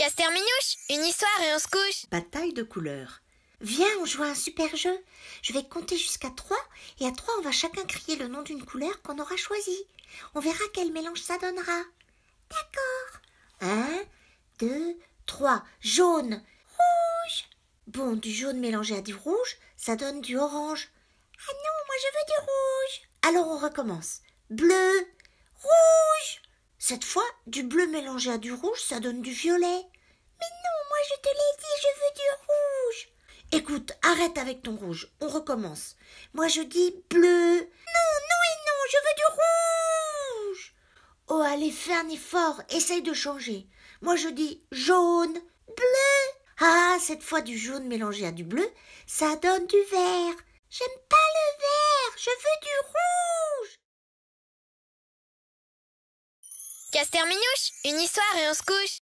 Minouche, une histoire et on se couche. Bataille de couleurs. Viens, on joue à un super jeu. Je vais compter jusqu'à trois, et à trois, on va chacun crier le nom d'une couleur qu'on aura choisie. On verra quel mélange ça donnera. D'accord. Un, deux, trois. Jaune. Rouge. Bon, du jaune mélangé à du rouge, ça donne du orange. Ah non, moi je veux du rouge. Alors on recommence. Bleu. Cette fois, du bleu mélangé à du rouge, ça donne du violet. Mais non, moi je te l'ai dit, je veux du rouge. Écoute, arrête avec ton rouge, on recommence. Moi je dis bleu. Non, non et non, je veux du rouge. Oh, allez, fais un effort, essaye de changer. Moi je dis jaune, bleu. Ah, cette fois du jaune mélangé à du bleu, ça donne du vert. J'aime pas le vert, je veux Minouche, une histoire et on se couche